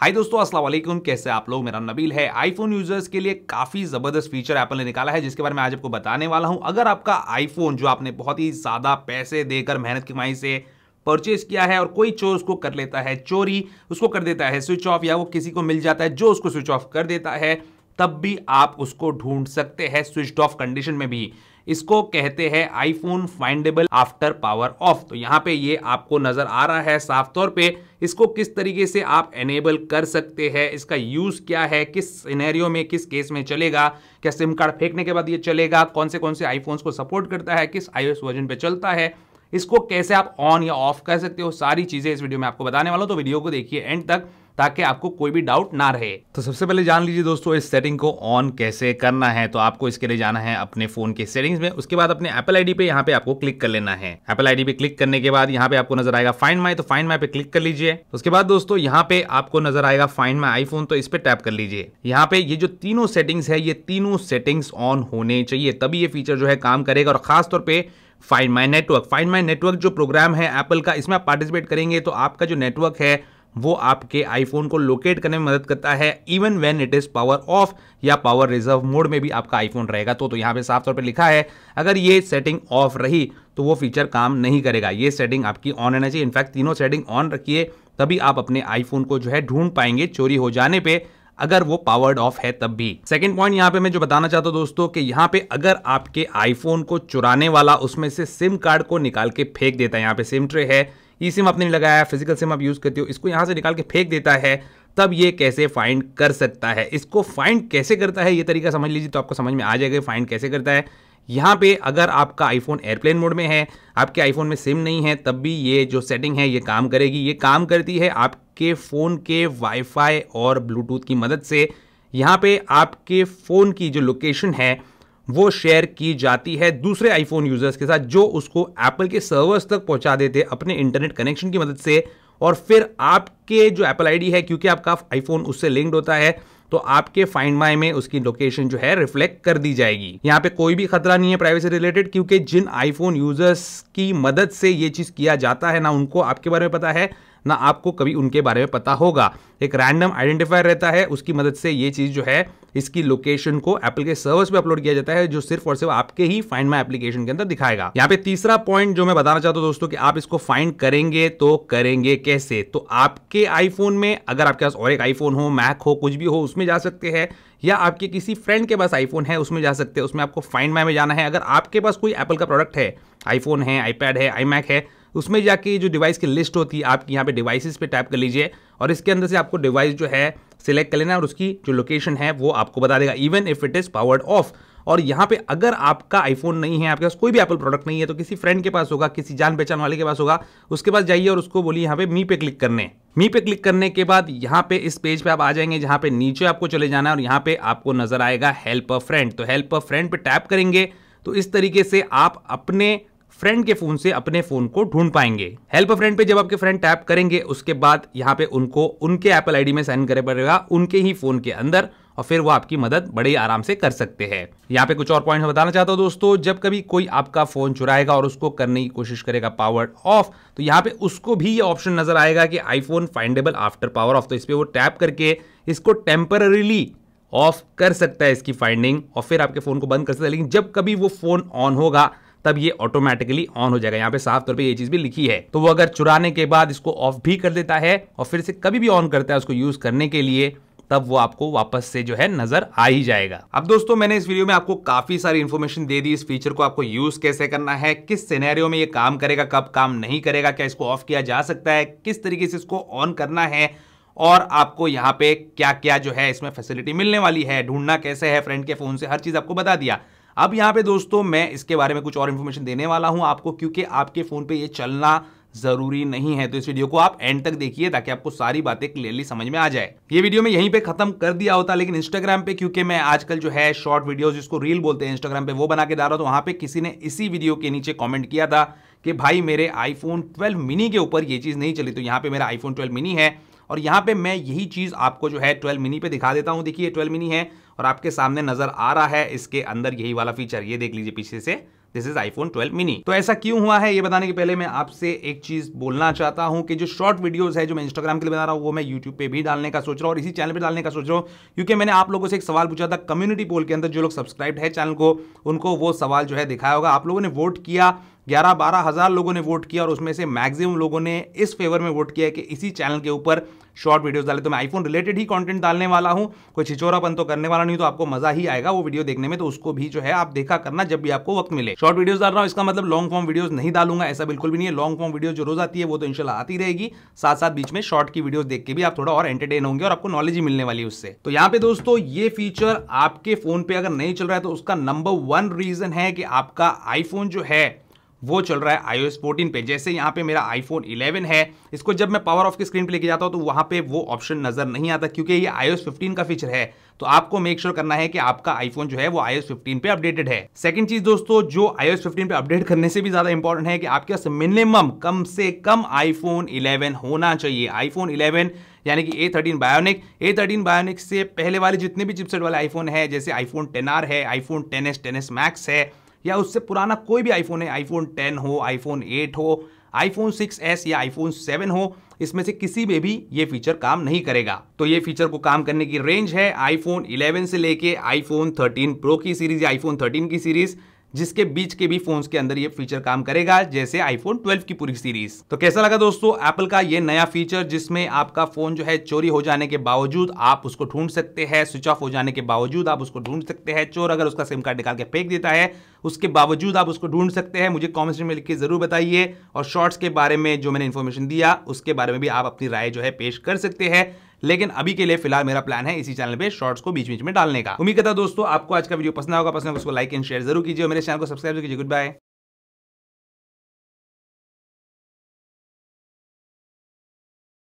हाय दोस्तों अस्सलाम वालेकुम कैसे आप लोग मेरा नबील है आईफोन यूजर्स के लिए काफ़ी ज़बरदस्त फीचर एप्पल ने निकाला है जिसके बारे में आज आपको बताने वाला हूं अगर आपका आईफोन जो आपने बहुत ही ज़्यादा पैसे देकर मेहनत की कमाई से परचेज किया है और कोई चोर उसको कर लेता है चोरी उसको कर देता है स्विच ऑफ या वो किसी को मिल जाता है जो उसको स्विच ऑफ कर देता है तब भी आप उसको ढूंढ सकते हैं स्विच ऑफ कंडीशन में भी इसको कहते हैं iPhone findable after power off तो यहाँ पे ये आपको नजर आ रहा है साफ तौर पे इसको किस तरीके से आप एनेबल कर सकते हैं इसका यूज़ क्या है किस सिनेरियो में किस केस में चलेगा क्या सिम कार्ड फेंकने के बाद ये चलेगा कौन से कौन से आईफोन को सपोर्ट करता है किस आई वर्जन पे चलता है इसको कैसे आप ऑन या ऑफ कर सकते हो सारी चीज़ें इस वीडियो में आपको बताने वाला हूँ तो वीडियो को देखिए एंड तक ताकि आपको कोई भी डाउट ना रहे तो सबसे पहले जान लीजिए दोस्तों इस सेटिंग को ऑन कैसे करना है तो आपको इसके लिए जाना है अपने फोन के सेटिंग्स में उसके बाद अपने एप्पल आईडी पे यहाँ पे आपको क्लिक कर लेना है एप्पल आईडी पे क्लिक करने के बाद यहाँ पे आपको नजर आएगा फाइंड माई तो फाइंड माई पे क्लिक कर लीजिए उसके बाद दोस्तों यहाँ पे आपको नजर आएगा फाइंड माई आईफोन तो इस पे टैप कर लीजिए यहाँ पे ये जो तीनों सेटिंग्स है ये तीनों सेटिंग्स ऑन होने चाहिए तभी ये फीचर जो है काम करेगा और खासतौर पर find my network find my network जो प्रोग्राम है एप्पल का इसमें आप पार्टिसिपेट करेंगे तो आपका जो नेटवर्क है वो आपके आईफोन को लोकेट करने में मदद करता है even when it is power off या पावर रिजर्व मोड में भी आपका आईफोन रहेगा तो, तो यहाँ पे साफ तौर पे लिखा है अगर ये सेटिंग ऑफ रही तो वो फीचर काम नहीं करेगा ये सेटिंग आपकी ऑन रहना चाहिए इनफैक्ट तीनों सेटिंग ऑन रखिए तभी आप अपने आईफोन को जो है ढूंढ पाएंगे चोरी हो जाने पर अगर वो पावर्ड ऑफ है तब भी सेकेंड पॉइंट यहाँ पे मैं जो बताना चाहता हूँ दोस्तों कि यहाँ पे अगर आपके आईफोन को चुराने वाला उसमें से सिम कार्ड को निकाल के फेंक देता है यहाँ पे सिम ट्रे है ई e सिम आपने लगाया फिजिकल सिम आप यूज़ करते हो इसको यहाँ से निकाल के फेंक देता है तब ये कैसे फाइंड कर सकता है इसको फाइंड कैसे करता है ये तरीका समझ लीजिए तो आपको समझ में आ जाएगा फाइंड कैसे करता है यहाँ पे अगर आपका आईफोन एयरप्लेन मोड में है आपके आईफोन में सिम नहीं है तब भी ये जो सेटिंग है ये काम करेगी ये काम करती है आपके फ़ोन के वाईफाई और ब्लूटूथ की मदद से यहाँ पे आपके फ़ोन की जो लोकेशन है वो शेयर की जाती है दूसरे आईफोन यूजर्स के साथ जो उसको एप्पल के सर्वर्स तक पहुंचा देते हैं अपने इंटरनेट कनेक्शन की मदद से और फिर आपके जो एप्पल आईडी है क्योंकि आपका आईफोन उससे लिंक्ड होता है तो आपके फाइंड माई में उसकी लोकेशन जो है रिफ्लेक्ट कर दी जाएगी यहाँ पे कोई भी खतरा नहीं है प्राइवेसी रिलेटेड क्योंकि जिन आईफोन यूजर्स की मदद से ये चीज़ किया जाता है ना उनको आपके बारे में पता है ना आपको कभी उनके बारे में पता होगा एक रैंडम आइडेंटिफायर रहता है उसकी मदद से ये चीज़ जो है इसकी लोकेशन को एप्पल के सर्वर्स पे अपलोड किया जाता है जो सिर्फ और सिर्फ आपके ही फाइंड माई एप्लीकेशन के अंदर दिखाएगा यहाँ पे तीसरा पॉइंट जो मैं बताना चाहता हूँ दोस्तों कि आप इसको फाइंड करेंगे तो करेंगे कैसे तो आपके आईफोन में अगर आपके पास और एक आईफोन हो मैक हो कुछ भी हो उसमें जा सकते हैं या आपके किसी फ्रेंड के पास आईफोन है उसमें जा सकते हैं उसमें आपको फाइंड माई में जाना है अगर आपके पास कोई एप्पल का प्रोडक्ट है आईफोन है आईपैड है आई है उसमें जाके जो डिवाइस की लिस्ट होती है आप यहाँ पे डिवाइसेस पे टैप कर लीजिए और इसके अंदर से आपको डिवाइस जो है सिलेक्ट कर लेना और उसकी जो लोकेशन है वो आपको बता देगा even if it is powered off और यहाँ पे अगर आपका आईफोन नहीं है आपके पास कोई भी एप्पल प्रोडक्ट नहीं है तो किसी फ्रेंड के पास होगा किसी जान पहचान वाले के पास होगा उसके पास जाइए और उसको बोलिए यहाँ पे मी पे क्लिक करने मी पे क्लिक करने के बाद यहाँ पे इस पेज पे आप आ जाएंगे जहाँ पे नीचे आपको चले जाना है और यहाँ पे आपको नजर आएगा हेल्प अ फ्रेंड तो हेल्प अ फ्रेंड पे टैप करेंगे तो इस तरीके से आप अपने फ्रेंड के फोन से अपने फोन को ढूंढ पाएंगे हेल्प फ्रेंड पे जब आपके फ्रेंड टैप करेंगे उसके बाद यहाँ पे उनको उनके एप्पल आईडी में साइन करना पड़ेगा उनके ही फोन के अंदर और फिर वो आपकी मदद बड़े आराम से कर सकते हैं यहाँ पे कुछ और पॉइंट बताना चाहता हूँ दोस्तों जब कभी कोई आपका फोन चुराएगा और उसको करने की कोशिश करेगा पावर ऑफ तो यहाँ पे उसको भी ये ऑप्शन नजर आएगा कि iPhone findable after power off तो इस पर वो टैप करके इसको टेम्पररीली ऑफ कर सकता है इसकी फाइंडिंग और फिर आपके फोन को बंद कर सकता है लेकिन जब कभी वो फोन ऑन होगा तब ये ऑटोमेटिकली ऑन हो जाएगा यहाँ पे साफ तौर पर ये चीज भी लिखी है तो वो अगर चुराने के बाद इसको ऑफ भी कर देता है और फिर से कभी भी ऑन करता है उसको यूज करने के लिए तब वो आपको वापस से जो है नजर आ ही जाएगा अब दोस्तों मैंने इस वीडियो में आपको काफी सारी इन्फॉर्मेशन दे दी इस फीचर को आपको यूज कैसे करना है किस सिनेरियो में ये काम करेगा कब काम नहीं करेगा क्या इसको ऑफ किया जा सकता है किस तरीके से इसको ऑन करना है और आपको यहाँ पे क्या क्या जो है इसमें फैसिलिटी मिलने वाली है ढूंढना कैसे है फ्रेंड के फोन से हर चीज आपको बता दिया अब यहाँ पे दोस्तों मैं इसके बारे में कुछ और इन्फॉर्मेशन देने वाला हूं आपको क्योंकि आपके फ़ोन पे ये चलना जरूरी नहीं है तो इस वीडियो को आप एंड तक देखिए ताकि आपको सारी बातें क्लियरली समझ में आ जाए ये वीडियो में यहीं पे खत्म कर दिया होता लेकिन इंस्टाग्राम पे क्योंकि मैं आजकल जो है शॉर्ट वीडियो जिसको रील बोलते हैं इंस्टाग्राम पे वो बना के रहा तो वहां पे किसी ने इसी वीडियो के नीचे कॉमेंट किया था कि भाई मेरे आईफोन ट्वेल्व मिनी के ऊपर ये चीज़ नहीं चली तो यहाँ पे मेरा आईफोन ट्वेल्व मिनी है और यहाँ पे मैं यही चीज़ आपको जो है ट्वेल्व मिनी पे दिखा देता हूँ देखिए ट्वेल्व मिनी है और आपके सामने नजर आ रहा है इसके अंदर यही वाला फीचर ये देख लीजिए पीछे से दिस इज आईफोन 12 मिनी तो ऐसा क्यों हुआ है ये बताने के पहले मैं आपसे एक चीज बोलना चाहता हूं कि जो शॉर्ट वीडियोस है जो मैं इंस्टाग्राम के लिए बना रहा हूं वो मैं यूट्यूब पे भी डालने का सोच रहा हूं और इसी चैनल पे डालने का सोच रहा हूं क्योंकि मैंने आप लोगों से एक सवाल पूछा था कम्युनिटी पोल के अंदर जो लोग सब्सक्राइब है चैनल को उनको वो सवाल जो है दिखाया होगा आप लोगों ने वोट किया ग्यारह बारह हज़ार लोगों ने वोट किया और उसमें से मैक्सिमम लोगों ने इस फेवर में वोट किया कि इसी चैनल के ऊपर शॉर्ट वीडियोस डाले तो मैं आईफोन रिलेटेड ही कंटेंट डालने वाला हूँ कोई छिचोरापन तो करने वाला नहीं तो आपको मजा ही आएगा वो वीडियो देखने में तो उसको भी जो है आप देखा करना जब भी आपको वक्त मिले शॉर्ट वीडियोज डाल रहा हूं इसका मतलब लॉन्ग फॉर्म वीडियोज नहीं डालूंगा ऐसा बिल्कुल भी नहीं है लॉन्ग फॉर्म वीडियो जो रोज आती है वो तो इनशाला आती रहेगी साथ साथ बीच में शॉर्ट की वीडियो देख के भी आप थोड़ा और एंटरटेन होंगे और आपको नॉलेज ही मिलने वाली है उससे तो यहाँ पे दोस्तों ये फीचर आपके फोन पे अगर नहीं चल रहा है तो उसका नंबर वन रीजन है कि आपका आईफोन जो है वो चल रहा है एस फोर्टीन पे जैसे यहाँ पे मेरा आईफोन 11 है इसको जब मैं पावर ऑफ की स्क्रीन पे लेके जाता हूँ तो वहाँ पे वो ऑप्शन नज़र नहीं आता क्योंकि ये आई एस फिफ्टीन का फीचर है तो आपको मेक श्योर sure करना है कि आपका आईफोन जो है वो आई एस फिफ्टीन पे अपडेटेड है सेकंड चीज दोस्तों जो आई एस फिफ्टीन पे अपडेट करने से भी ज्यादा इंपॉर्टेंट है कि आपके पास मिनिमम कम से कम आईफोन इलेवन होना चाहिए आईफोन इलेवन यानी कि A thirteen bionic A thirteen bionic से पहले वाले जितने भी चिपसेट वाले आईफोन है जैसे आईफोन टेन है आईफोन टेन एस मैक्स है या उससे पुराना कोई भी आईफोन है आईफोन टेन हो आईफोन एट हो आईफोन सिक्स एस या आईफोन सेवन हो इसमें से किसी में भी ये फीचर काम नहीं करेगा तो ये फीचर को काम करने की रेंज है आईफोन इलेवन से लेके आईफोन थर्टीन प्रो की सीरीज या आईफोन थर्टीन की सीरीज जिसके बीच के भी फोन्स के अंदर ये फीचर काम करेगा जैसे आईफोन 12 की पूरी सीरीज तो कैसा लगा दोस्तों एप्पल का ये नया फीचर जिसमें आपका फोन जो है चोरी हो जाने के बावजूद आप उसको ढूंढ सकते हैं स्विच ऑफ हो जाने के बावजूद आप उसको ढूंढ सकते हैं चोर अगर उसका सिम कार्ड निकाल के फेंक देता है उसके बावजूद आप उसको ढूंढ सकते हैं मुझे कॉमेंट में लिख के जरूर बताइए और शॉर्ट्स के बारे में जो मैंने इन्फॉर्मेशन दिया उसके बारे में भी आप अपनी राय जो है पेश कर सकते हैं लेकिन अभी के लिए फिलहाल मेरा प्लान है इसी चैनल पे शॉर्ट्स को बीच बीच में डालने का उम्मीद करता दोस्तों आपको आज का वीडियो पसंद होगा पसंद उसको लाइक एंड शेयर जरूर कीजिए मेरे चैनल को सब्सक्राइब कीजिए गुड बाय